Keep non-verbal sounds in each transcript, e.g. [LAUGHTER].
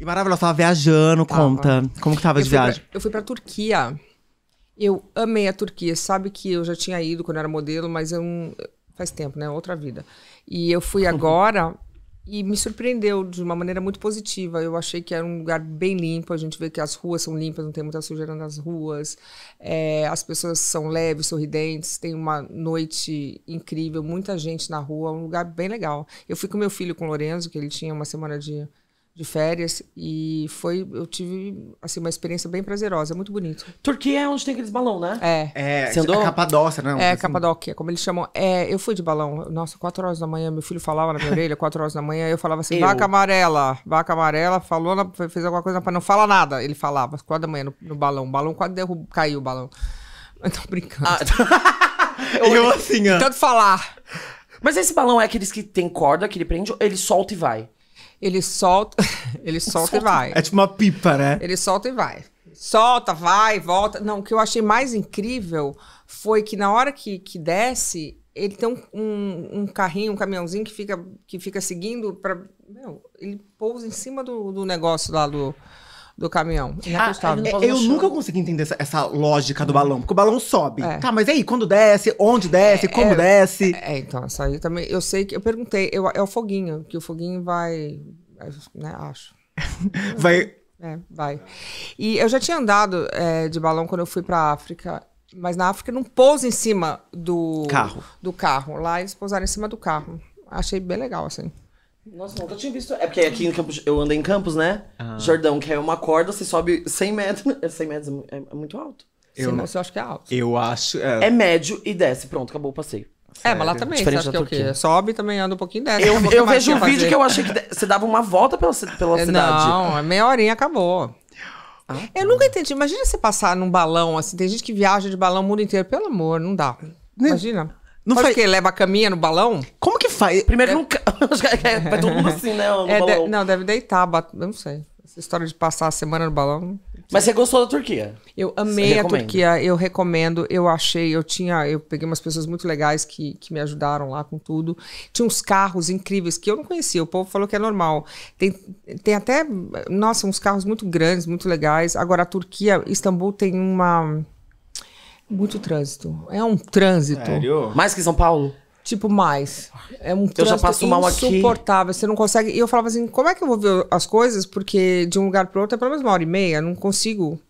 E maravilhosa, tava viajando, tava. conta. Como que tava eu de viagem? Pra, eu fui pra Turquia. Eu amei a Turquia. Sabe que eu já tinha ido quando era modelo, mas eu faz tempo, né? Outra vida. E eu fui [LAUGHS] agora e me surpreendeu de uma maneira muito positiva. Eu achei que era um lugar bem limpo. A gente vê que as ruas são limpas, não tem muita sujeira nas ruas. É, as pessoas são leves, sorridentes. Tem uma noite incrível, muita gente na rua. Um lugar bem legal. Eu fui com meu filho, com o Lorenzo, que ele tinha uma semana de de férias e foi eu tive assim uma experiência bem prazerosa, muito bonito. Turquia é onde tem aqueles balão, né? É. É, Você é andou? é Capadócia, né? É, assim. Capadócia, como eles chamam. É, eu fui de balão. Nossa, quatro horas da manhã, meu filho falava na minha orelha, quatro horas da manhã, eu falava assim: eu. "Vaca amarela, vaca amarela", falou, na, fez alguma coisa para não falar nada. Ele falava quatro da manhã no, no balão. O balão quase derrubou, caiu o balão. [LAUGHS] Eu tô brincando. Ah, eu, [LAUGHS] eu assim, Tanto falar. Mas esse balão é aqueles que tem corda, que ele prende, ele solta e vai. Ele solta, [LAUGHS] ele solta e vai. É tipo uma pipa, né? Ele solta e vai. Solta, vai, volta. Não, o que eu achei mais incrível foi que na hora que, que desce, ele tem um, um, um carrinho, um caminhãozinho que fica, que fica seguindo para. Ele pousa em cima do, do negócio lá do do caminhão. Inacreditável. Ah, é, eu nunca consegui entender essa, essa, lógica do balão, porque o balão sobe. É. Tá, mas aí, quando desce, onde desce, é, como é, desce? É, é então, essa aí também. Eu sei que. Eu perguntei, eu, é o foguinho, que o foguinho vai. É, né, acho. [LAUGHS] vai. É, vai. E eu já tinha andado de balão quando eu fui pra África. Mas na África não pousa em cima do carro. do carro. Lá eles pousaram em cima do carro. Achei bem legal, assim. Nossa, nunca tinha visto. É porque aqui em Campos, eu andei em Campos, né? Ah. Jordão, que é uma corda, você sobe 100 metros. 100 [LAUGHS] metros é, é muito alto. Eu, não, você acha acho que é alto. Eu acho. É, é médio e desce. Pronto, acabou o passeio. Sério? É, mas lá também, Diferente você acha que é o quê? Sobe também, anda um pouquinho desce. Eu, eu vejo um vídeo fazer. que eu achei que você dava uma volta pela, pela é, cidade. Não, é meia horinha, acabou. Ah, eu tá. nunca entendi. Imagina você passar num balão, assim, tem gente que viaja de balão o mundo inteiro. Pelo amor, não dá. Imagina. Não faz, o quê? Leva a caminha no balão? Como que faz? Primeiro deve... É. nunca. [LAUGHS] é, vai é todo mundo assim, né? No é, balão. De... Não, deve deitar, eu não sei. Essa história de passar a semana no balão. Mas você gostou da Turquia? Eu amei a Turquia, eu recomendo, eu achei, eu tinha, eu peguei umas pessoas muito legais que, que me ajudaram lá com tudo. Tinha uns carros incríveis que eu não conhecia, o povo falou que é normal. Tem, tem até, nossa, uns carros muito grandes, muito legais. Agora, a Turquia, Istambul tem uma muito trânsito. É um trânsito. Sério? Mais que São Paulo? Tipo, mais. É um eu já passo mal insuportável. Aqui. Você não consegue. E eu falava assim: como é que eu vou ver as coisas? Porque de um lugar para outro é pelo menos uma hora e meia. Não consigo.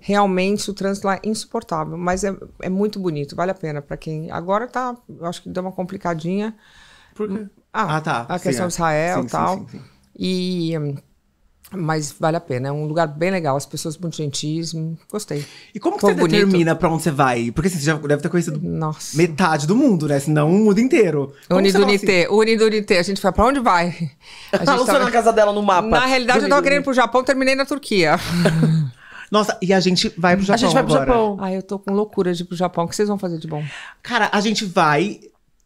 Realmente o trânsito lá é insuportável. Mas é, é muito bonito, vale a pena para quem. Agora tá. Eu acho que deu uma complicadinha. Por quê? Ah, ah tá. A questão sim, é. de Israel e tal. Sim, sim, e. Hum, mas vale a pena, é um lugar bem legal, as pessoas muito gentis, hum, gostei. E como que você termina determina pra onde você vai? Porque assim, você já deve ter conhecido Nossa. metade do mundo, né? Se não, o mundo inteiro. Unidunité, assim? Unidunité, a gente foi pra onde vai? [LAUGHS] A gente tava... Tá na casa dela no mapa. Na realidade, eu tava querendo ir pro Japão, terminei na Turquia. [LAUGHS] Nossa, e a gente vai pro Japão. A gente vai pro agora. Japão. Ai, eu tô com loucura de ir pro Japão. O que vocês vão fazer de bom? Cara, a gente vai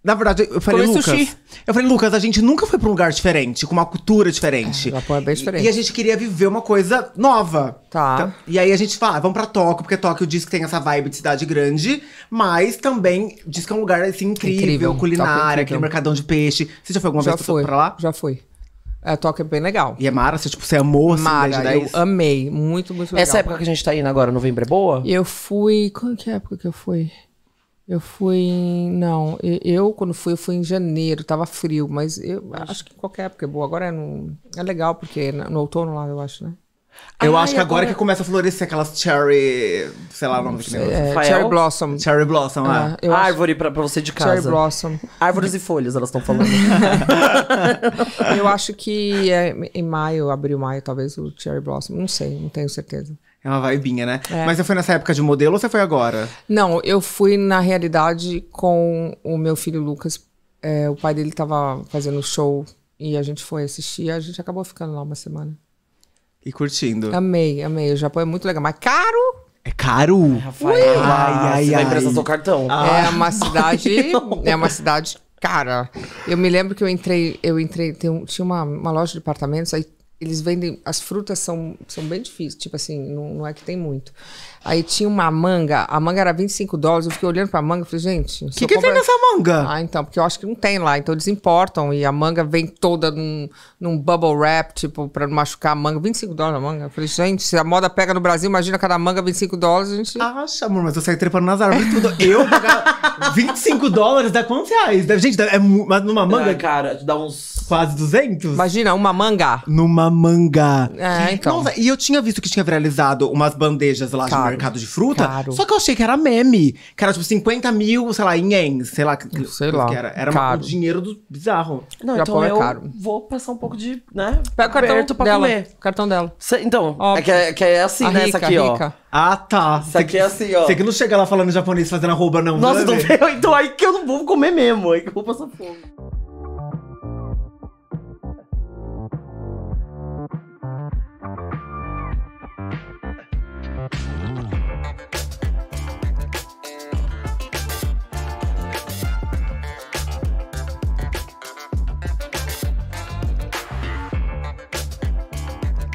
na verdade, eu falei, Lucas. Sushi. Eu falei, Lucas, a gente nunca foi pra um lugar diferente, com uma cultura diferente. É, o Japão é bem diferente. E, e a gente queria viver uma coisa nova. Tá. Então, e aí a gente fala, ah, vamos pra Tóquio, porque Tóquio diz que tem essa vibe de cidade grande, mas também diz que é um lugar assim incrível, Incrível, tá culinária, Tóquio incrível. aquele mercadão de peixe. Você já foi alguma Já vez foi. pra lá? Já foi. É, Tóquio é bem legal. E é Mara, você, tipo, você amou assim, 10 de 10? eu amei. Muito, muito legal. Essa época que a gente tá indo agora, novembro, é boa? Eu fui. Qual que é a época que eu fui? Eu fui. Em, não, eu quando fui, eu fui em janeiro, tava frio, mas eu acho que qualquer época é boa. Agora é, no, é legal, porque é no outono lá, eu acho, né? Eu ah, acho que é, agora, agora, que começa a florescer aquelas cherry. Sei lá o nome que negócio. É, cherry blossom. Cherry blossom, ah, é. Ah, árvore pra, pra você de casa. Cherry blossom. Árvores e folhas, elas estão [LAUGHS] falando. eu acho que é, em maio, abril, maio, talvez o cherry blossom. Não sei, não tenho certeza. É uma vibinha, né? É. Mas você foi nessa época de modelo ou você foi agora? Não, eu fui, na realidade, com o meu filho Lucas. É, o pai dele tava fazendo show e a gente foi assistir e a gente acabou ficando lá uma semana. E curtindo. Amei, amei. O Japão é muito legal, mas caro! É caro? Rafael, ai, ai, ai. vai seu cartão. Ah. É uma cidade. Ai, [LAUGHS] é uma cidade cara. Eu me lembro que eu entrei, eu entrei, tem, tinha uma, uma loja de apartamentos, aí eles vendem. As frutas são, são bem difíceis, tipo assim, não, não, é que tem muito. Aí tinha uma manga, a manga era 25 dólares, eu fiquei olhando pra manga e falei, gente. O que, que tem nessa manga? Ah, então, porque eu acho que não tem lá. Então eles importam e a manga vem toda num, num bubble wrap, tipo, pra não machucar a manga. 25 dólares a manga. Eu falei, gente, se a moda pega no Brasil, imagina cada manga 25 dólares, a gente. Acha, amor, mas eu sai trepando nas árvores tudo. Eu pagava [LAUGHS] 25 dólares dá quantos reais? Gente, é, numa manga. cara, dá uns. Quase 200? Imagina, uma manga. Numa manga É, então. Nossa, e eu tinha visto que tinha viralizado umas bandejas lá Caro. de mercado de fruta. Caro. Só que eu achei que era meme. Que era tipo 50 mil, sei lá, em sei lá. Sei lá. Que era era um o dinheiro do bizarro. Não, então é eu caro. vou passar um pouco de, né? Pega o cartão pra dela. comer. cartão dela. Cê, então, Ó, é que, é, que é assim, né? Rica, essa aqui, ó. Ah, tá. Isso aqui é assim, ó. Você que não chega lá falando japonês fazendo arroba, não. Nossa, não, então, então aí que eu não vou comer mesmo. Aí que eu vou passar fome.